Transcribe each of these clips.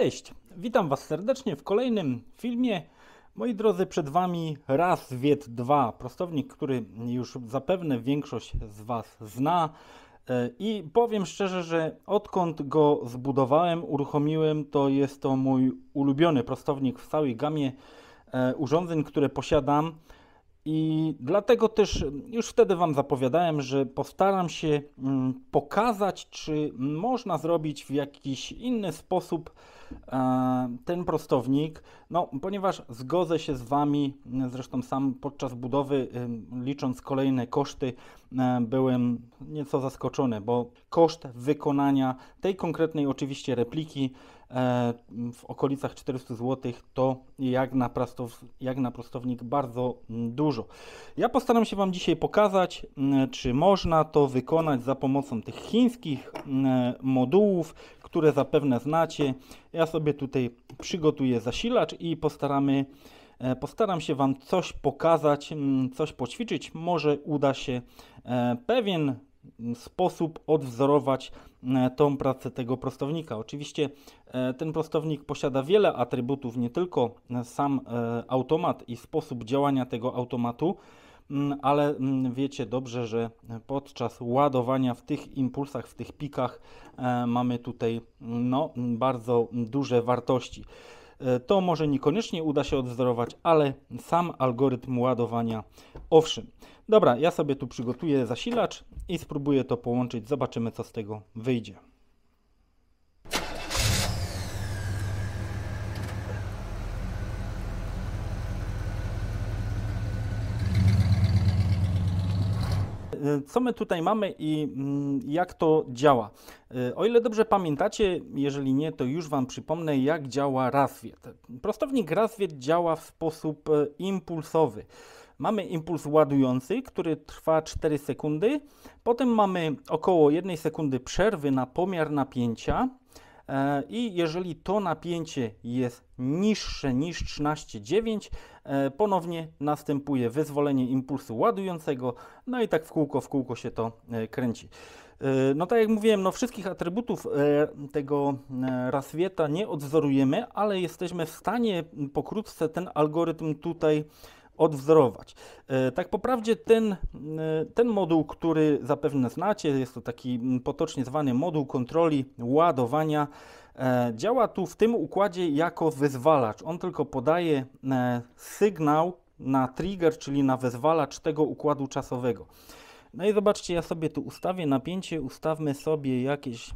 Cześć, witam Was serdecznie w kolejnym filmie. Moi drodzy, przed Wami raz Wiet 2, prostownik, który już zapewne większość z Was zna. E, I powiem szczerze, że odkąd go zbudowałem, uruchomiłem, to jest to mój ulubiony prostownik w całej gamie e, urządzeń, które posiadam. I dlatego też już wtedy Wam zapowiadałem, że postaram się mm, pokazać, czy można zrobić w jakiś inny sposób E, ten prostownik, no ponieważ zgodzę się z Wami, zresztą sam podczas budowy, y, licząc kolejne koszty, e, byłem nieco zaskoczony, bo koszt wykonania tej konkretnej oczywiście repliki e, w okolicach 400 zł to jak na, prostow, jak na prostownik bardzo dużo. Ja postaram się Wam dzisiaj pokazać, mm, czy można to wykonać za pomocą tych chińskich mm, modułów, które zapewne znacie. Ja ja sobie tutaj przygotuję zasilacz i postaramy, e, postaram się Wam coś pokazać, mm, coś poćwiczyć. Może uda się e, pewien mm, sposób odwzorować e, tą pracę tego prostownika. Oczywiście ten prostownik posiada wiele atrybutów, nie tylko sam automat i sposób działania tego automatu, Mm, ale mm, wiecie dobrze, że podczas ładowania w tych impulsach, w tych pikach e, mamy tutaj mm, no, bardzo duże wartości. E, to może niekoniecznie uda się odwzorować, ale sam algorytm ładowania owszem. Dobra, ja sobie tu przygotuję zasilacz i spróbuję to połączyć. Zobaczymy, co z tego wyjdzie. Y, co my tutaj mamy i mm, jak to działa. Y, o ile dobrze pamiętacie, jeżeli nie, to już Wam przypomnę, jak działa razwiet. Prostownik razwiet działa w sposób y, impulsowy. Mamy impuls ładujący, który trwa 4 sekundy, potem mamy około 1 sekundy przerwy na pomiar napięcia, E, I jeżeli to napięcie jest niższe niż 13,9, e, ponownie następuje wyzwolenie impulsu ładującego, no i tak w kółko, w kółko się to e, kręci. No tak jak mówiłem, no wszystkich atrybutów tego raswieta nie odwzorujemy, ale jesteśmy w stanie pokrótce ten algorytm tutaj odwzorować. E, tak po prawdzie ten, e, ten moduł, który zapewne znacie, jest to taki potocznie zwany moduł kontroli ładowania, e, działa tu w tym układzie jako wyzwalacz. On tylko podaje sygnał na trigger, czyli na wyzwalacz tego układu czasowego. No i zobaczcie, ja sobie tu ustawię napięcie, ustawmy sobie jakieś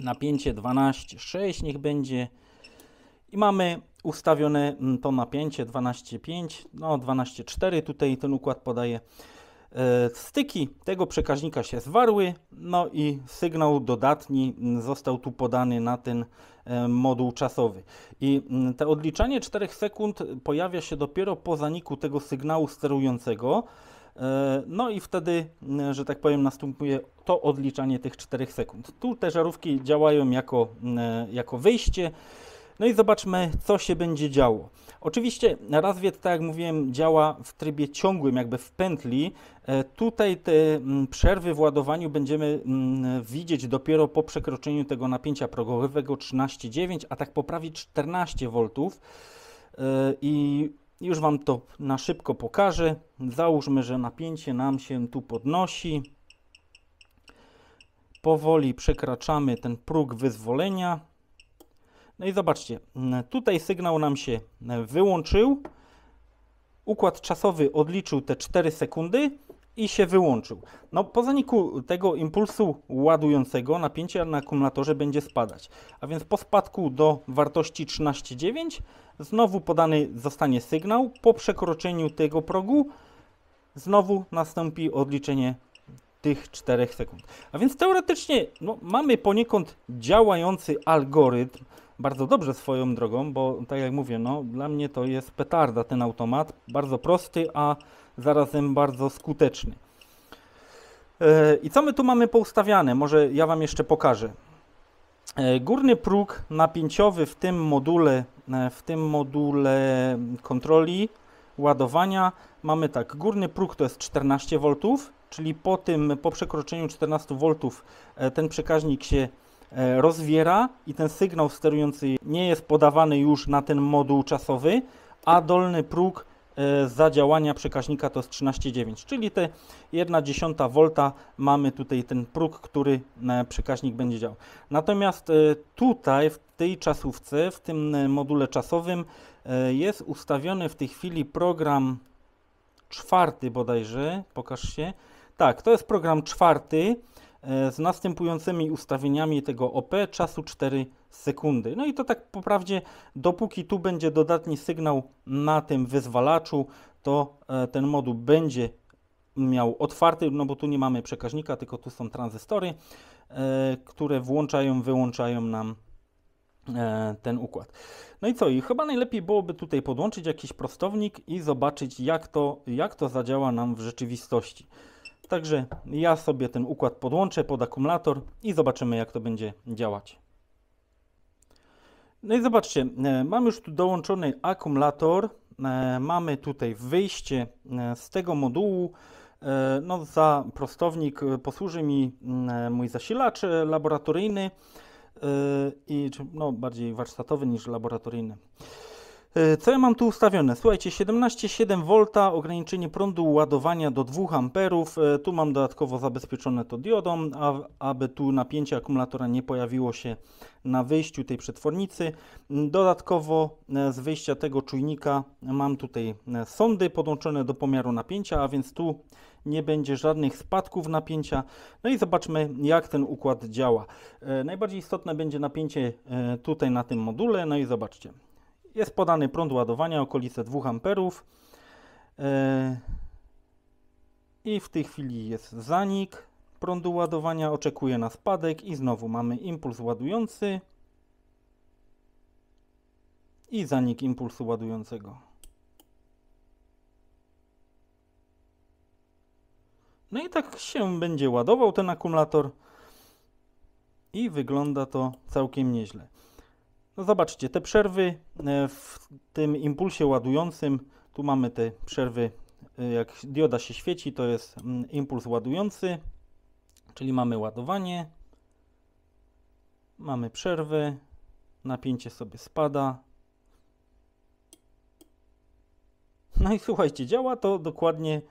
napięcie 12,6 niech będzie i mamy ustawione mm, to napięcie 12,5, no 12,4, tutaj ten układ podaje e, styki tego przekaźnika się zwarły, no i sygnał dodatni mm, został tu podany na ten e, moduł czasowy. I mm, te odliczanie 4 sekund pojawia się dopiero po zaniku tego sygnału sterującego. E, no i wtedy, że tak powiem, następuje to odliczanie tych 4 sekund. Tu te żarówki działają jako, jako wyjście. No i zobaczmy, co się będzie działo. Oczywiście Razwiet, tak jak mówiłem, działa w trybie ciągłym, jakby w pętli. E, tutaj te mm, przerwy w ładowaniu będziemy mm, widzieć dopiero po przekroczeniu tego napięcia progowego 13,9, a tak po prawie 14 V. E, I już Wam to na szybko pokażę. Załóżmy, że napięcie nam się tu podnosi. Powoli przekraczamy ten próg wyzwolenia. No i zobaczcie, tutaj sygnał nam się wyłączył, układ czasowy odliczył te 4 sekundy i się wyłączył. No po zaniku tego impulsu ładującego napięcie na akumulatorze będzie spadać. A więc po spadku do wartości 13,9 znowu podany zostanie sygnał. Po przekroczeniu tego progu znowu nastąpi odliczenie tych 4 sekund. A więc teoretycznie no, mamy poniekąd działający algorytm, bardzo dobrze swoją drogą, bo tak jak mówię, no, dla mnie to jest petarda ten automat, bardzo prosty, a zarazem bardzo skuteczny. E, I co my tu mamy poustawiane? Może ja Wam jeszcze pokażę. E, górny próg napięciowy w tym module, e, w tym module kontroli ładowania mamy tak, górny próg to jest 14 V, czyli po tym, po przekroczeniu 14 V ten przekaźnik się E, rozwiera i ten sygnał sterujący nie jest podawany już na ten moduł czasowy, a dolny próg e, zadziałania przekaźnika to jest 13,9, czyli te 1,1 V mamy tutaj ten próg, który przekaźnik będzie działał. Natomiast e, tutaj w tej czasówce, w tym module czasowym jest ustawiony w tej chwili program czwarty bodajże, pokaż się. Tak, to jest program czwarty, E, z następującymi ustawieniami tego OP czasu 4 sekundy. No i to tak po prawdzie, dopóki tu będzie dodatni sygnał na tym wyzwalaczu, to e, ten moduł będzie miał otwarty, no bo tu nie mamy przekaźnika, tylko tu są tranzystory, e, które włączają, wyłączają nam ten układ. No i co? I chyba najlepiej byłoby tutaj podłączyć jakiś prostownik i zobaczyć, jak to, jak to zadziała nam w rzeczywistości. Także ja sobie ten układ podłączę pod akumulator i zobaczymy jak to będzie działać. No i zobaczcie, e, mam już tu dołączony akumulator. E, mamy tutaj wyjście e, z tego modułu. No, za prostownik posłuży mi mm, mój zasilacz laboratoryjny i no, bardziej warsztatowy niż laboratoryjny. E, co ja mam tu ustawione? Słuchajcie, 17,7V, ograniczenie prądu ładowania do 2A. E, tu mam dodatkowo zabezpieczone to diodą, aby tu napięcie akumulatora nie pojawiło się na wyjściu tej przetwornicy. Dodatkowo e, z wyjścia tego czujnika mam tutaj sondy podłączone do pomiaru napięcia, a więc tu nie będzie żadnych spadków napięcia. No i zobaczmy jak ten układ działa. Najbardziej istotne będzie napięcie tutaj na tym module, no i zobaczcie. Jest podany prąd ładowania okolice 2 amperów e, i w tej chwili jest zanik prądu ładowania, oczekuje na spadek i znowu mamy impuls ładujący i zanik impulsu ładującego. No i tak się będzie ładował ten akumulator i wygląda to całkiem nieźle. No zobaczcie, te przerwy e, w tym impulsie ładującym, tu mamy te przerwy, e, jak dioda się świeci, to jest mm, impuls ładujący, czyli mamy ładowanie, mamy przerwy, napięcie sobie spada. No i słuchajcie, działa to dokładnie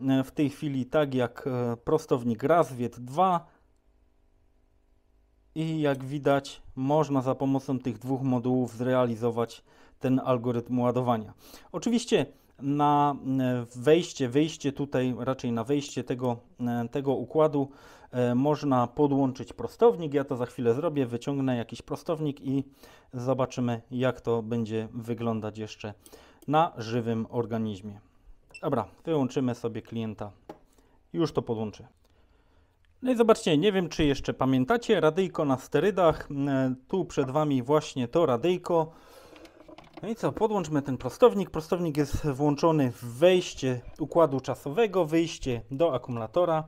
e, w tej chwili tak jak prostownik raz, wiet 2, i jak widać można za pomocą tych dwóch modułów zrealizować ten algorytm ładowania. Oczywiście na e, wejście, wyjście tutaj, raczej na wejście tego, e, tego układu e, można podłączyć prostownik. Ja to za chwilę zrobię, wyciągnę jakiś prostownik i zobaczymy jak to będzie wyglądać jeszcze na żywym organizmie. Dobra, wyłączymy sobie klienta. Już to podłączę. No i zobaczcie, nie wiem czy jeszcze pamiętacie, radyjko na sterydach, e, tu przed Wami właśnie to radyjko. No i co, podłączmy ten prostownik, prostownik jest włączony w wejście układu czasowego, wyjście do akumulatora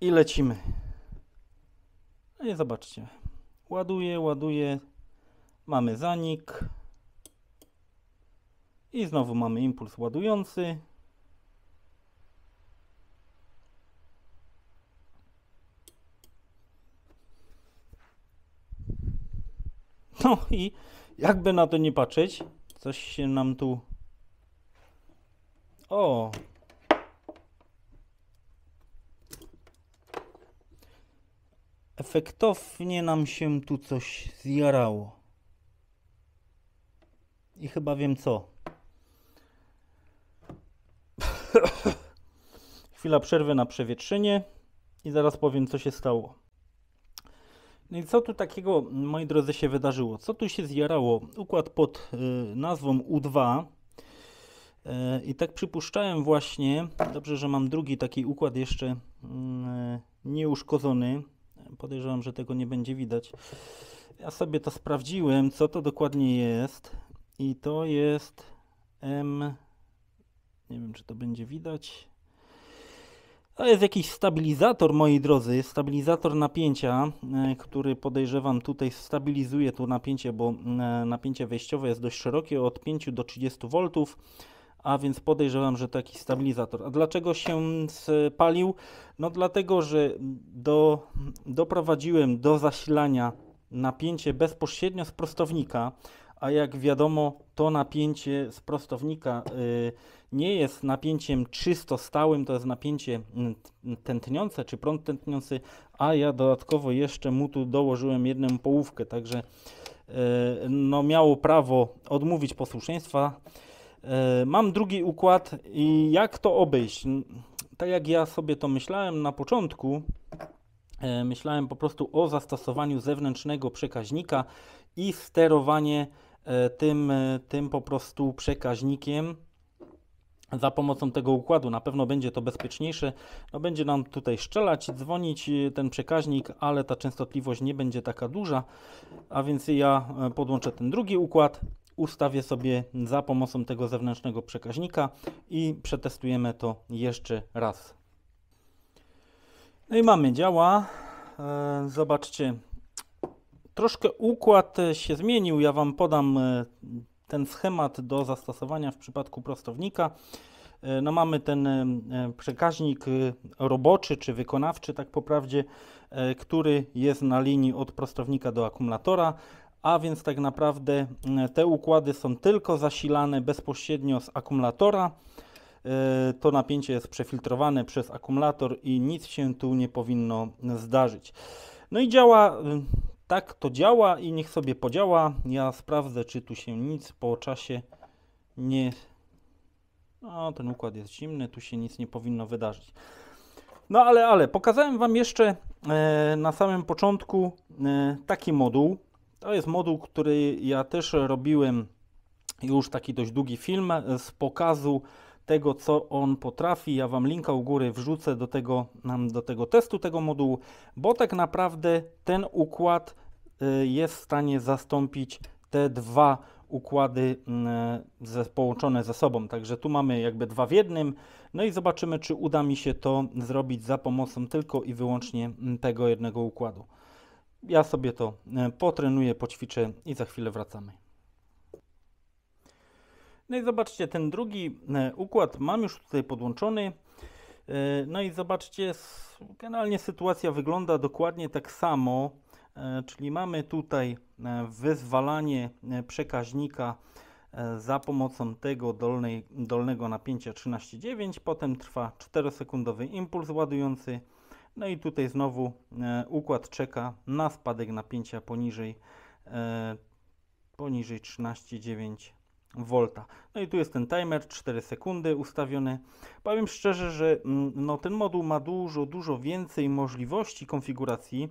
i lecimy. No i zobaczcie, ładuje, ładuje, mamy zanik i znowu mamy impuls ładujący. No i jakby na to nie patrzeć, coś się nam tu... O! Efektownie nam się tu coś zjarało. I chyba wiem co. Chwila przerwy na przewietrzenie i zaraz powiem co się stało. No i co tu takiego, moi drodzy, się wydarzyło? Co tu się zjarało? Układ pod y, nazwą U2. Y, I tak przypuszczałem właśnie, dobrze, że mam drugi taki układ jeszcze y, nieuszkodzony. Podejrzewam, że tego nie będzie widać. Ja sobie to sprawdziłem, co to dokładnie jest. I to jest M. Nie wiem, czy to będzie widać. To jest jakiś stabilizator, moi drodzy, stabilizator napięcia, e, który podejrzewam tutaj stabilizuje to napięcie, bo e, napięcie wejściowe jest dość szerokie, od 5 do 30 V, a więc podejrzewam, że to jakiś stabilizator. A dlaczego się spalił? No dlatego, że do, doprowadziłem do zasilania napięcie bezpośrednio z prostownika, a jak wiadomo, to napięcie z prostownika y, nie jest napięciem czysto stałym, to jest napięcie mm, tętniące czy prąd tętniący, a ja dodatkowo jeszcze mu tu dołożyłem jedną połówkę, także y, no, miało prawo odmówić posłuszeństwa. Y, mam drugi układ i jak to obejść? Tak jak ja sobie to myślałem na początku, myślałem po prostu o zastosowaniu zewnętrznego przekaźnika i sterowanie E, tym, e, tym po prostu przekaźnikiem za pomocą tego układu. Na pewno będzie to bezpieczniejsze. No, będzie nam tutaj strzelać, dzwonić e, ten przekaźnik, ale ta częstotliwość nie będzie taka duża. A więc ja podłączę ten drugi układ, ustawię sobie za pomocą tego zewnętrznego przekaźnika i przetestujemy to jeszcze raz. No i mamy, działa. Zobaczcie, Troszkę układ e, się zmienił. Ja Wam podam e, ten schemat do zastosowania w przypadku prostownika. E, no mamy ten przekaźnik roboczy czy wykonawczy, tak po który jest na linii od prostownika do akumulatora, a więc tak naprawdę te układy są tylko zasilane bezpośrednio z akumulatora. To napięcie jest przefiltrowane przez akumulator i nic się tu nie powinno zdarzyć. No i działa tak to działa i niech sobie podziała. Ja sprawdzę, czy tu się nic po czasie nie... No, ten układ jest zimny, tu się nic nie powinno wydarzyć. No ale, ale, pokazałem Wam jeszcze e, na samym początku e, taki moduł. To jest moduł, który ja też robiłem już taki dość długi film e, z pokazu tego, co on potrafi. Ja Wam linka u góry wrzucę do tego, do tego testu tego modułu, bo tak naprawdę ten układ y, jest w stanie zastąpić te dwa układy y, ze, połączone ze sobą. Także tu mamy jakby dwa w jednym. No i zobaczymy, czy uda mi się to zrobić za pomocą tylko i wyłącznie mm, tego jednego układu. Ja sobie to y, potrenuję, poćwiczę i za chwilę wracamy. No i zobaczcie, ten drugi e, układ mam już tutaj podłączony. E, no i zobaczcie, generalnie sytuacja wygląda dokładnie tak samo, e, czyli mamy tutaj wyzwalanie przekaźnika za pomocą tego dolnej, dolnego napięcia 13,9, potem trwa 4-sekundowy impuls ładujący, no i tutaj znowu układ czeka na spadek napięcia poniżej, poniżej 13,9 V. No i tu jest ten timer, 4 sekundy ustawiony. Powiem szczerze, że mm, no, ten moduł ma dużo, dużo więcej możliwości konfiguracji.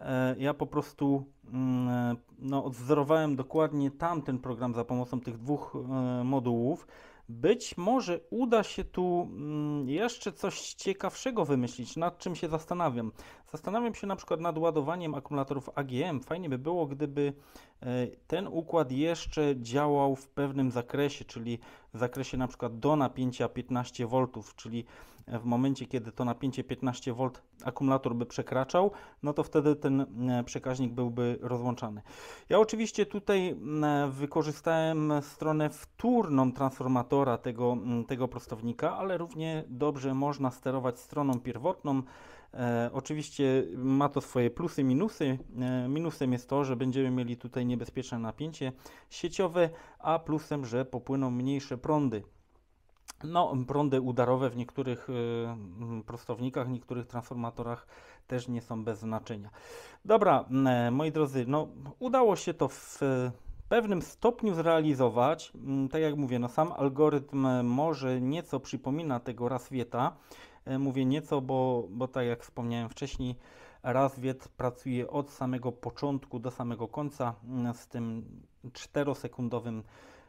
E, ja po prostu mm, no, odwzorowałem dokładnie tamten program za pomocą tych dwóch e, modułów. Być może uda się tu mm, jeszcze coś ciekawszego wymyślić, nad czym się zastanawiam. Zastanawiam się na przykład nad ładowaniem akumulatorów AGM. Fajnie by było, gdyby e, ten układ jeszcze działał w pewnym zakresie, czyli w zakresie na przykład do napięcia 15 V, czyli e, w momencie, kiedy to napięcie 15 V akumulator by przekraczał, no to wtedy ten e, przekaźnik byłby rozłączany. Ja oczywiście tutaj wykorzystałem stronę wtórną transformatora tego, tego prostownika, ale równie dobrze można sterować stroną pierwotną, E, oczywiście ma to swoje plusy, minusy. E, minusem jest to, że będziemy mieli tutaj niebezpieczne napięcie sieciowe, a plusem, że popłyną mniejsze prądy. No, prądy udarowe w niektórych y, prostownikach, niektórych transformatorach też nie są bez znaczenia. Dobra, e, moi drodzy, no udało się to w pewnym stopniu zrealizować. Mm, tak jak mówię, no sam algorytm może nieco przypomina tego Raswieta, E, mówię nieco, bo, bo tak jak wspomniałem wcześniej, Razwiec pracuje od samego początku do samego końca mm, z tym 4-sekundowym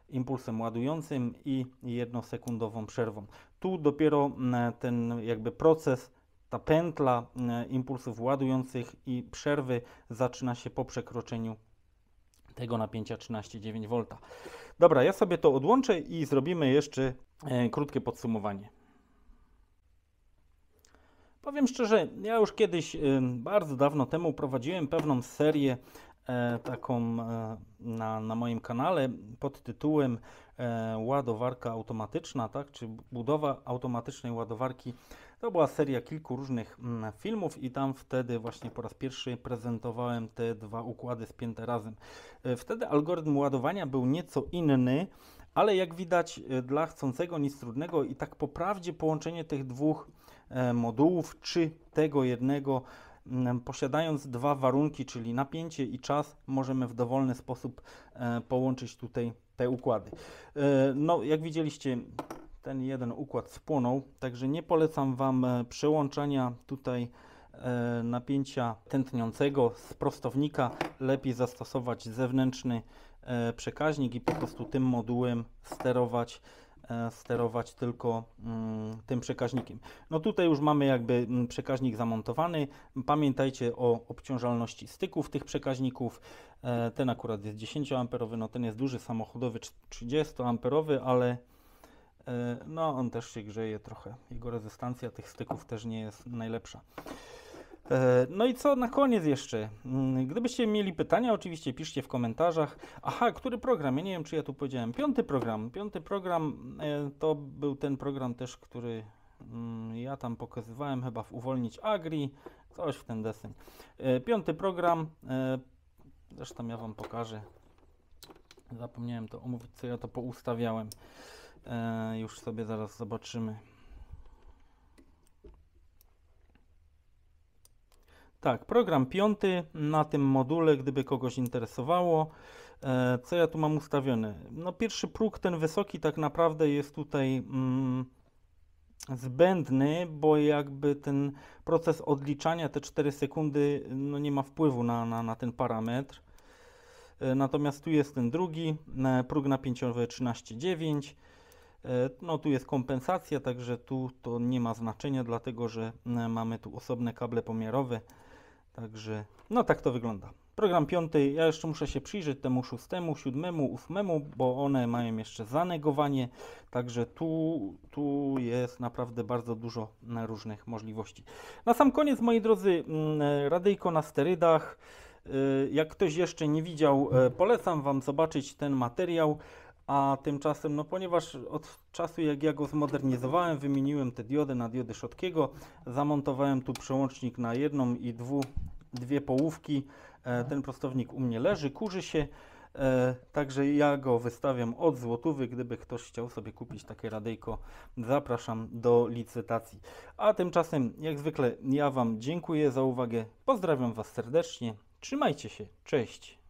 impulsem ładującym i jednosekundową przerwą. Tu dopiero mm, ten jakby proces, ta pętla mm, impulsów ładujących i przerwy zaczyna się po przekroczeniu tego napięcia 13,9 V. Dobra, ja sobie to odłączę i zrobimy jeszcze e, krótkie podsumowanie. Powiem szczerze, ja już kiedyś y, bardzo dawno temu prowadziłem pewną serię e, taką e, na, na moim kanale pod tytułem e, Ładowarka automatyczna, tak? Czy budowa automatycznej ładowarki. To była seria kilku różnych mm, filmów i tam wtedy właśnie po raz pierwszy prezentowałem te dwa układy spięte razem. Wtedy algorytm ładowania był nieco inny, ale jak widać dla chcącego nic trudnego i tak po prawdzie połączenie tych dwóch E, modułów, czy tego jednego. Mm, posiadając dwa warunki, czyli napięcie i czas, możemy w dowolny sposób e, połączyć tutaj te układy. E, no, jak widzieliście, ten jeden układ spłonął, także nie polecam Wam przełączania tutaj napięcia tętniącego z prostownika. Lepiej zastosować zewnętrzny przekaźnik i po prostu tym modułem sterować E, sterować tylko mm, tym przekaźnikiem. No tutaj już mamy jakby mm, przekaźnik zamontowany. Pamiętajcie o obciążalności styków tych przekaźników. E, ten akurat jest 10 amperowy, no ten jest duży samochodowy 30 amperowy, ale e, no on też się grzeje trochę. Jego rezystancja tych styków też nie jest najlepsza. E, no i co na koniec jeszcze? Mm, gdybyście mieli pytania, oczywiście piszcie w komentarzach. Aha, który program? Ja nie wiem, czy ja tu powiedziałem. Piąty program. Piąty program e, to był ten program też, który mm, ja tam pokazywałem chyba w Uwolnić Agri, coś w ten deseń. E, piąty program, zresztą ja Wam pokażę. Zapomniałem to omówić, co ja to poustawiałem. Już sobie zaraz zobaczymy. Tak, program piąty na tym module, gdyby kogoś interesowało. E, co ja tu mam ustawione? No pierwszy próg, ten wysoki, tak naprawdę jest tutaj mm, zbędny, bo jakby ten proces odliczania, te 4 sekundy, no nie ma wpływu na, na, na ten parametr. E, natomiast tu jest ten drugi, e, próg napięciowy 13,9. No tu jest kompensacja, także tu to nie ma znaczenia, dlatego że mamy tu osobne kable pomiarowe. Także, no tak to wygląda. Program piąty, ja jeszcze muszę się przyjrzeć temu szóstemu, siódmemu, ósmemu, bo one mają jeszcze zanegowanie, także tu, tu jest naprawdę bardzo dużo różnych możliwości. Na sam koniec, moi drodzy, mm, radyjko na sterydach. Y, jak ktoś jeszcze nie widział, y, polecam Wam zobaczyć ten materiał. A tymczasem, no ponieważ od czasu jak ja go zmodernizowałem, wymieniłem te diody na diody Szotkiego, zamontowałem tu przełącznik na jedną i dwu, dwie połówki. E, ten prostownik u mnie leży, kurzy się, e, także ja go wystawiam od złotówy. Gdyby ktoś chciał sobie kupić takie radejko, zapraszam do licytacji. A tymczasem, jak zwykle, ja Wam dziękuję za uwagę, pozdrawiam Was serdecznie, trzymajcie się, cześć!